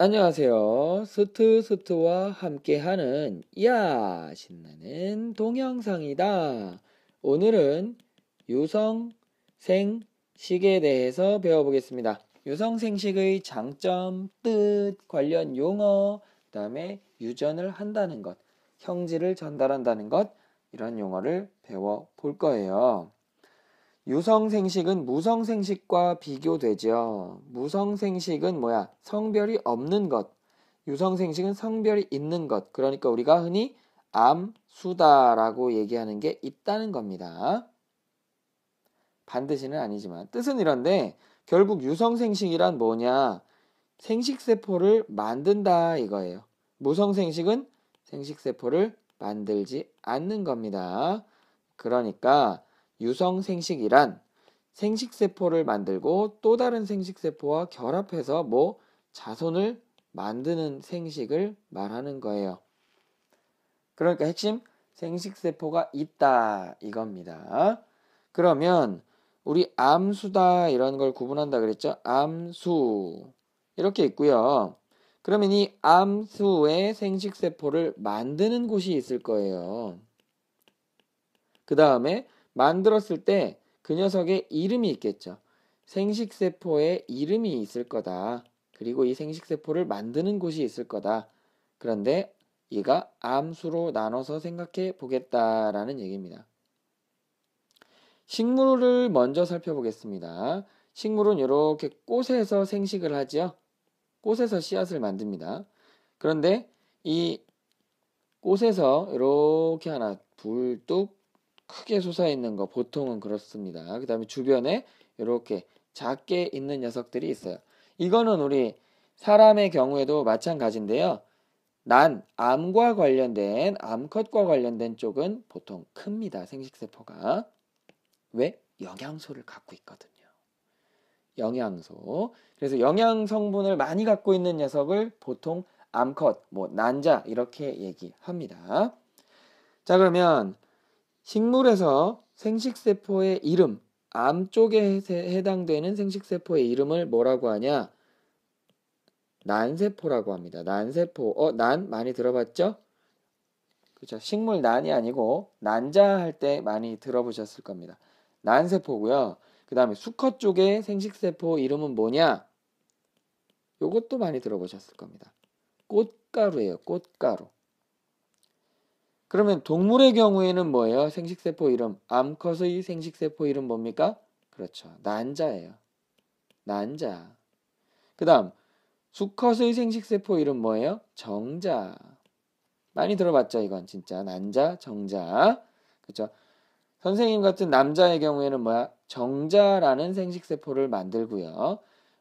안녕하세요. 스트스트와 함께하는 야 신나는 동영상이다. 오늘은 유성생식에 대해서 배워보겠습니다. 유성생식의 장점, 뜻, 관련 용어, 그 다음에 유전을 한다는 것, 형질을 전달한다는 것 이런 용어를 배워볼 거예요. 유성생식은 무성생식과 비교되죠. 무성생식은 뭐야? 성별이 없는 것. 유성생식은 성별이 있는 것. 그러니까 우리가 흔히 암, 수다라고 얘기하는 게 있다는 겁니다. 반드시는 아니지만 뜻은 이런데 결국 유성생식이란 뭐냐? 생식세포를 만든다 이거예요. 무성생식은 생식세포를 만들지 않는 겁니다. 그러니까 유성 생식이란 생식세포를 만들고 또 다른 생식세포와 결합해서 뭐 자손을 만드는 생식을 말하는 거예요. 그러니까 핵심 생식세포가 있다 이겁니다. 그러면 우리 암수다 이런 걸 구분한다 그랬죠? 암수 이렇게 있고요. 그러면 이 암수의 생식세포를 만드는 곳이 있을 거예요. 그 다음에 만들었을 때 그 녀석의 이름이 있겠죠. 생식세포에 이름이 있을 거다. 그리고 이 생식세포를 만드는 곳이 있을 거다. 그런데 얘가 암수로 나눠서 생각해 보겠다라는 얘기입니다. 식물을 먼저 살펴보겠습니다. 식물은 이렇게 꽃에서 생식을 하죠 꽃에서 씨앗을 만듭니다. 그런데 이 꽃에서 이렇게 하나 불뚝 크게 솟아있는 거 보통은 그렇습니다. 그 다음에 주변에 이렇게 작게 있는 녀석들이 있어요. 이거는 우리 사람의 경우에도 마찬가지인데요. 난 암과 관련된 암컷과 관련된 쪽은 보통 큽니다. 생식세포가. 왜? 영양소를 갖고 있거든요. 영양소. 그래서 영양 성분을 많이 갖고 있는 녀석을 보통 암컷, 뭐 난자 이렇게 얘기합니다. 자, 그러면 식물에서 생식세포의 이름, 암 쪽에 해당되는 생식세포의 이름을 뭐라고 하냐? 난세포라고 합니다. 난세포. 어, 난 많이 들어봤죠? 그렇죠. 식물 난이 아니고 난자 할 때 많이 들어보셨을 겁니다. 난세포고요. 그 다음에 수컷 쪽의 생식세포 이름은 뭐냐? 요것도 많이 들어보셨을 겁니다. 꽃가루예요. 꽃가루. 그러면 동물의 경우에는 뭐예요? 생식세포 이름. 암컷의 생식세포 이름 뭡니까? 그렇죠. 난자예요. 난자. 그 다음, 수컷의 생식세포 이름 뭐예요? 정자. 많이 들어봤죠, 이건 진짜. 난자, 정자. 그렇죠? 선생님 같은 남자의 경우에는 뭐야? 정자라는 생식세포를 만들고요.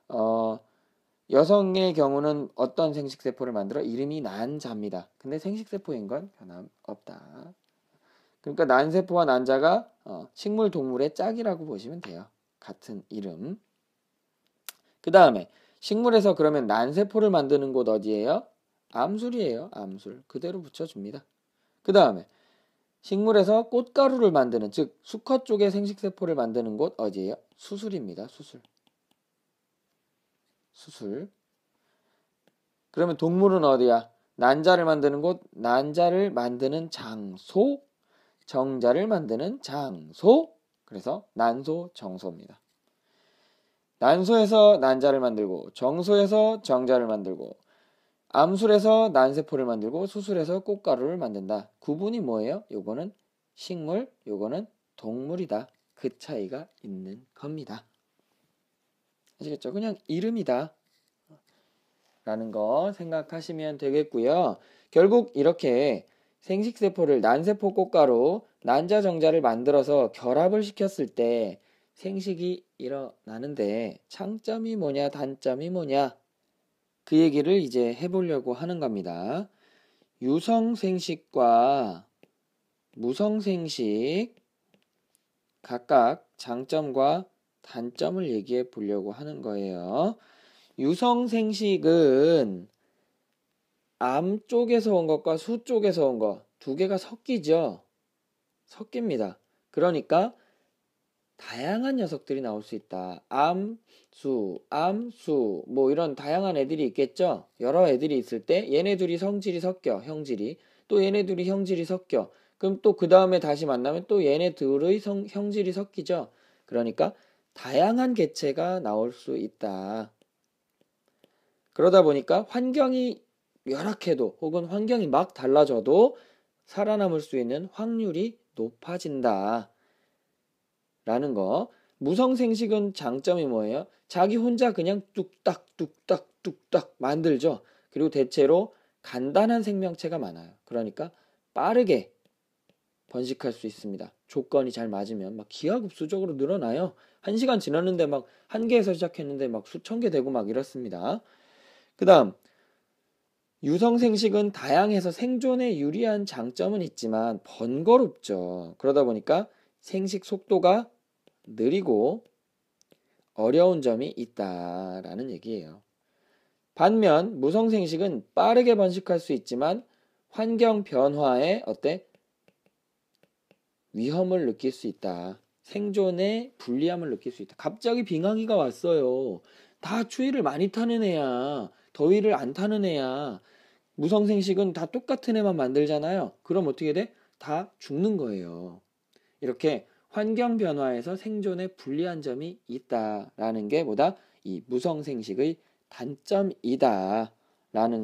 어, 여성의 경우는 어떤 생식세포를 만들어 이름이 난자입니다. 근데 생식세포인 건 변함없다. 그러니까 난세포와 난자가 어, 식물 동물의 짝이라고 보시면 돼요. 같은 이름. 그 다음에 식물에서 그러면 난세포를 만드는 곳 어디예요? 암술이에요. 암술. 그대로 붙여줍니다. 그 다음에 식물에서 꽃가루를 만드는 즉 수컷 쪽의 생식세포를 만드는 곳 어디예요? 수술입니다. 수술. 수술. 그러면 동물은 어디야? 난자를 만드는 곳, 난자를 만드는 장소, 정자를 만드는 장소. 그래서 난소, 정소입니다. 난소에서 난자를 만들고, 정소에서 정자를 만들고, 암술에서 난세포를 만들고, 수술에서 꽃가루를 만든다. 구분이 뭐예요? 요거는 식물, 요거는 동물이다. 그 차이가 있는 겁니다. 아시겠죠? 그냥 이름이다. 라는 거 생각하시면 되겠고요. 결국 이렇게 생식세포를 난세포 꽃가루, 난자정자를 만들어서 결합을 시켰을 때 생식이 일어나는데 장점이 뭐냐, 단점이 뭐냐. 그 얘기를 이제 해보려고 하는 겁니다. 유성생식과 무성생식 각각 장점과 단점을 얘기해 보려고 하는 거예요. 유성생식은 암 쪽에서 온 것과 수 쪽에서 온 것 두 개가 섞이죠. 섞입니다. 그러니까 다양한 녀석들이 나올 수 있다. 암, 수, 암, 수, 뭐 이런 다양한 애들이 있겠죠? 여러 애들이 있을 때 얘네 둘이 성질이 섞여, 형질이. 또 얘네 둘이 형질이 섞여. 그럼 또 그 다음에 다시 만나면 또 얘네 둘의 성, 형질이 섞이죠? 그러니까 다양한 개체가 나올 수 있다. 그러다 보니까 환경이 열악해도 혹은 환경이 막 달라져도 살아남을 수 있는 확률이 높아진다. 라는 거. 무성생식은 장점이 뭐예요? 자기 혼자 그냥 뚝딱, 뚝딱, 뚝딱 만들죠. 그리고 대체로 간단한 생명체가 많아요. 그러니까 빠르게 번식할 수 있습니다. 조건이 잘 맞으면 막 기하급수적으로 늘어나요. 한 시간 지났는데 막 한 개에서 시작했는데 막 수천 개 되고 막 이렇습니다. 그다음 유성생식은 다양해서 생존에 유리한 장점은 있지만 번거롭죠. 그러다 보니까 생식 속도가 느리고 어려운 점이 있다라는 얘기예요. 반면 무성생식은 빠르게 번식할 수 있지만 환경 변화에 어때? 위험을 느낄 수 있다. 생존에 불리함을 느낄 수 있다. 갑자기 빙하기가 왔어요. 다 추위를 많이 타는 애야. 더위를 안 타는 애야. 무성생식은 다 똑같은 애만 만들잖아요. 그럼 어떻게 돼? 다 죽는 거예요. 이렇게 환경 변화에서 생존에 불리한 점이 있다라는 게 뭐다? 이 무성생식의 단점이다라는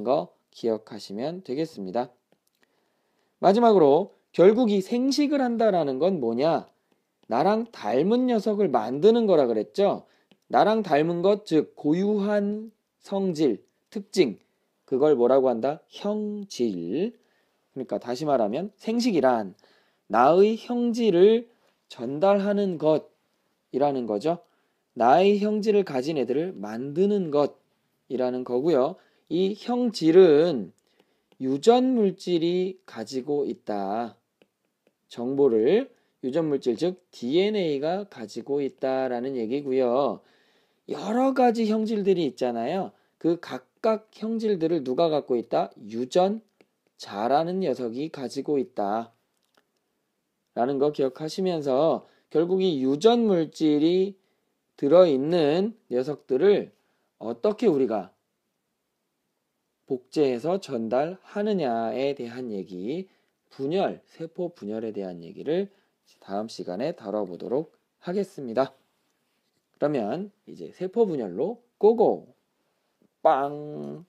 거 기억하시면 되겠습니다. 마지막으로 결국 이 생식을 한다라는 건 뭐냐? 나랑 닮은 녀석을 만드는 거라 그랬죠. 나랑 닮은 것, 즉 고유한 성질, 특징, 그걸 뭐라고 한다? 형질. 그러니까 다시 말하면 생식이란 나의 형질을 전달하는 것이라는 거죠. 나의 형질을 가진 애들을 만드는 것이라는 거고요. 이 형질은 유전 물질이 가지고 있다. 정보를 유전 물질 즉 DNA가 가지고 있다라는 얘기고요. 여러 가지 형질들이 있잖아요. 그 각각 형질들을 누가 갖고 있다? 유전자라는 녀석이 가지고 있다. 라는 거 기억하시면서 결국 이 유전 물질이 들어있는 녀석들을 어떻게 우리가 복제해서 전달하느냐에 대한 얘기, 분열, 세포 분열에 대한 얘기를 다음 시간에 다뤄보도록 하겠습니다. 그러면 이제 세포 분열로 고고! 빵!